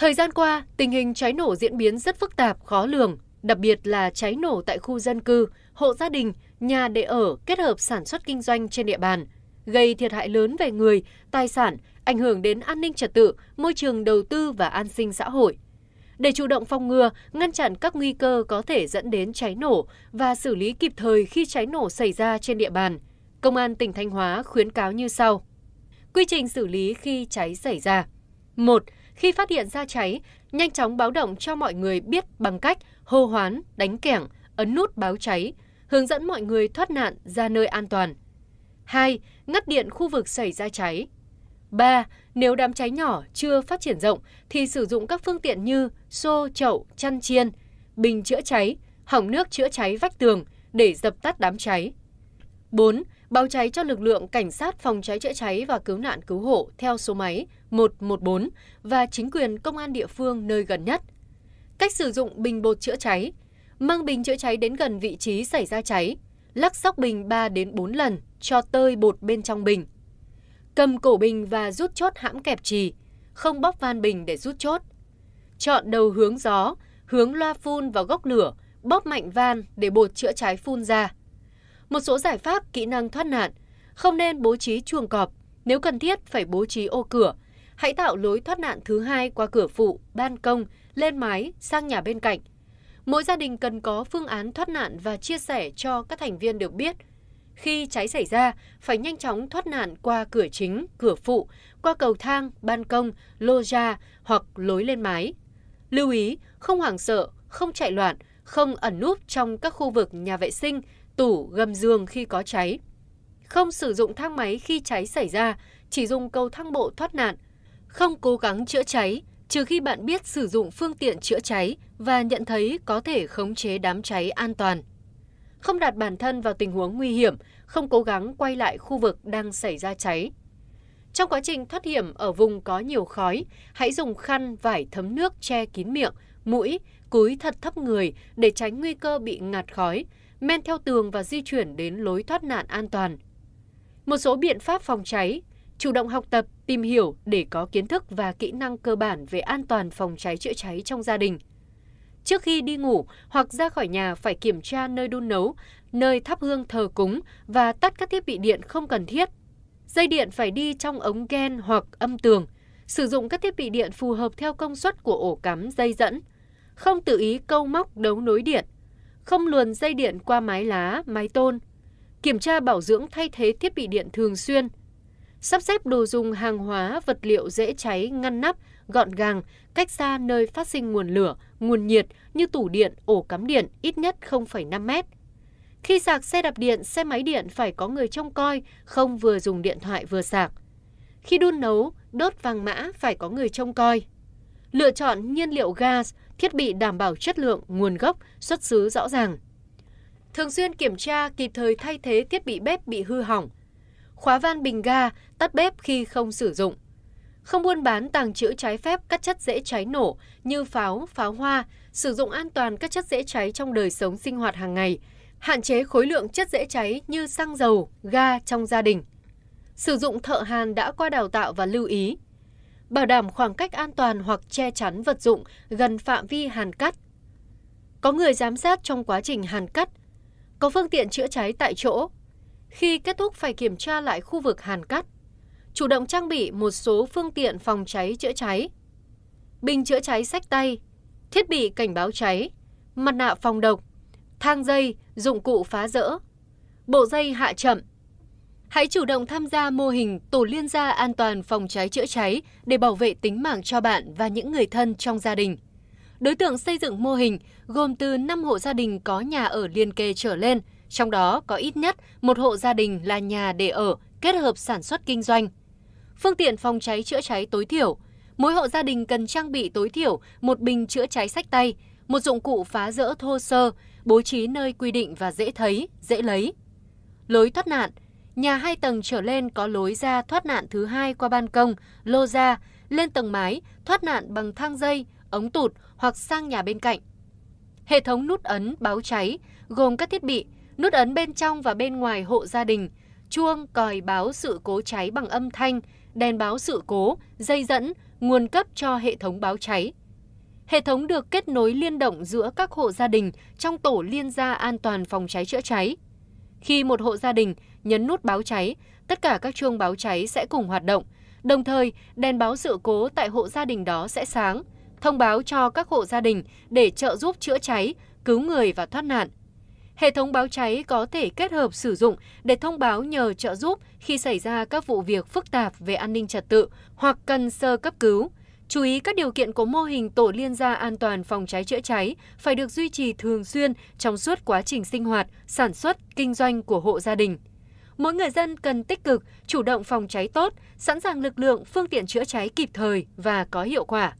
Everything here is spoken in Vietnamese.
Thời gian qua, tình hình cháy nổ diễn biến rất phức tạp, khó lường, đặc biệt là cháy nổ tại khu dân cư, hộ gia đình, nhà để ở kết hợp sản xuất kinh doanh trên địa bàn, gây thiệt hại lớn về người, tài sản, ảnh hưởng đến an ninh trật tự, môi trường đầu tư và an sinh xã hội. Để chủ động phòng ngừa, ngăn chặn các nguy cơ có thể dẫn đến cháy nổ và xử lý kịp thời khi cháy nổ xảy ra trên địa bàn, Công an tỉnh Thanh Hóa khuyến cáo như sau. Quy trình xử lý khi cháy xảy ra. 1. Khi phát hiện ra cháy, nhanh chóng báo động cho mọi người biết bằng cách hô hoán, đánh kẻng, ấn nút báo cháy, hướng dẫn mọi người thoát nạn ra nơi an toàn. 2. Ngắt điện khu vực xảy ra cháy. 3. Nếu đám cháy nhỏ chưa phát triển rộng thì sử dụng các phương tiện như xô, chậu, chăn chiên, bình chữa cháy, hỏng nước chữa cháy vách tường để dập tắt đám cháy. 4. Báo cháy cho lực lượng cảnh sát phòng cháy chữa cháy và cứu nạn cứu hộ theo số máy 114 và chính quyền công an địa phương nơi gần nhất. Cách sử dụng bình bột chữa cháy. Mang bình chữa cháy đến gần vị trí xảy ra cháy, lắc sóc bình 3 đến 4 lần cho tơi bột bên trong bình. Cầm cổ bình và rút chốt hãm kẹp trì, không bóp van bình để rút chốt. Chọn đầu hướng gió, hướng loa phun vào góc lửa, bóp mạnh van để bột chữa cháy phun ra. Một số giải pháp kỹ năng thoát nạn, không nên bố trí chuồng cọp, nếu cần thiết phải bố trí ô cửa Hãy tạo lối thoát nạn thứ hai qua cửa phụ, ban công, lên mái, sang nhà bên cạnh. Mỗi gia đình cần có phương án thoát nạn và chia sẻ cho các thành viên được biết. Khi cháy xảy ra, phải nhanh chóng thoát nạn qua cửa chính, cửa phụ, qua cầu thang, ban công, lô ra hoặc lối lên mái. Lưu ý, không hoảng sợ, không chạy loạn, không ẩn núp trong các khu vực nhà vệ sinh, tủ, gầm giường khi có cháy. Không sử dụng thang máy khi cháy xảy ra, chỉ dùng cầu thang bộ thoát nạn – không cố gắng chữa cháy trừ khi bạn biết sử dụng phương tiện chữa cháy và nhận thấy có thể khống chế đám cháy an toàn. Không đặt bản thân vào tình huống nguy hiểm, không cố gắng quay lại khu vực đang xảy ra cháy. Trong quá trình thoát hiểm ở vùng có nhiều khói, hãy dùng khăn vải thấm nước che kín miệng, mũi, cúi thật thấp người để tránh nguy cơ bị ngạt khói, men theo tường và di chuyển đến lối thoát nạn an toàn. Một số biện pháp phòng cháy chủ động học tập, tìm hiểu để có kiến thức và kỹ năng cơ bản về an toàn phòng cháy chữa cháy trong gia đình. Trước khi đi ngủ hoặc ra khỏi nhà phải kiểm tra nơi đun nấu, nơi thắp hương thờ cúng và tắt các thiết bị điện không cần thiết. Dây điện phải đi trong ống gen hoặc âm tường. Sử dụng các thiết bị điện phù hợp theo công suất của ổ cắm dây dẫn. Không tự ý câu móc đấu nối điện. Không luồn dây điện qua mái lá, mái tôn. Kiểm tra bảo dưỡng thay thế thiết bị điện thường xuyên – sắp xếp đồ dùng hàng hóa vật liệu dễ cháy ngăn nắp gọn gàng cách xa nơi phát sinh nguồn lửa nguồn nhiệt như tủ điện ổ cắm điện ít nhất 0,5 mét khi sạc xe đạp điện xe máy điện phải có người trông coi không vừa dùng điện thoại vừa sạc khi đun nấu đốt vàng mã phải có người trông coi lựa chọn nhiên liệu gas thiết bị đảm bảo chất lượng nguồn gốc xuất xứ rõ ràng thường xuyên kiểm tra kịp thời thay thế thiết bị bếp bị hư hỏng khóa van bình ga, tắt bếp khi không sử dụng. Không buôn bán tàng trữ trái phép các chất dễ cháy nổ như pháo, pháo hoa, sử dụng an toàn các chất dễ cháy trong đời sống sinh hoạt hàng ngày, hạn chế khối lượng chất dễ cháy như xăng dầu, ga trong gia đình. Sử dụng thợ hàn đã qua đào tạo và lưu ý. Bảo đảm khoảng cách an toàn hoặc che chắn vật dụng gần phạm vi hàn cắt. Có người giám sát trong quá trình hàn cắt. Có phương tiện chữa cháy tại chỗ khi kết thúc phải kiểm tra lại khu vực hàn cắt, chủ động trang bị một số phương tiện phòng cháy chữa cháy, bình chữa cháy sách tay, thiết bị cảnh báo cháy, mặt nạ phòng độc, thang dây, dụng cụ phá rỡ, bộ dây hạ chậm. Hãy chủ động tham gia mô hình tổ liên gia an toàn phòng cháy chữa cháy để bảo vệ tính mạng cho bạn và những người thân trong gia đình. Đối tượng xây dựng mô hình gồm từ 5 hộ gia đình có nhà ở liên kề trở lên – trong đó có ít nhất một hộ gia đình là nhà để ở kết hợp sản xuất kinh doanh. Phương tiện phòng cháy chữa cháy tối thiểu, mỗi hộ gia đình cần trang bị tối thiểu một bình chữa cháy sách tay, một dụng cụ phá rỡ thô sơ, bố trí nơi quy định và dễ thấy, dễ lấy. Lối thoát nạn, nhà hai tầng trở lên có lối ra thoát nạn thứ hai qua ban công, lô ra, lên tầng mái, thoát nạn bằng thang dây, ống tụt hoặc sang nhà bên cạnh. Hệ thống nút ấn báo cháy gồm các thiết bị nút ấn bên trong và bên ngoài hộ gia đình, chuông còi báo sự cố cháy bằng âm thanh, đèn báo sự cố, dây dẫn, nguồn cấp cho hệ thống báo cháy. Hệ thống được kết nối liên động giữa các hộ gia đình trong tổ liên gia an toàn phòng cháy chữa cháy. Khi một hộ gia đình nhấn nút báo cháy, tất cả các chuông báo cháy sẽ cùng hoạt động. Đồng thời, đèn báo sự cố tại hộ gia đình đó sẽ sáng, thông báo cho các hộ gia đình để trợ giúp chữa cháy, cứu người và thoát nạn. Hệ thống báo cháy có thể kết hợp sử dụng để thông báo nhờ trợ giúp khi xảy ra các vụ việc phức tạp về an ninh trật tự hoặc cần sơ cấp cứu. Chú ý các điều kiện của mô hình tổ liên gia an toàn phòng cháy chữa cháy phải được duy trì thường xuyên trong suốt quá trình sinh hoạt, sản xuất, kinh doanh của hộ gia đình. Mỗi người dân cần tích cực, chủ động phòng cháy tốt, sẵn sàng lực lượng, phương tiện chữa cháy kịp thời và có hiệu quả.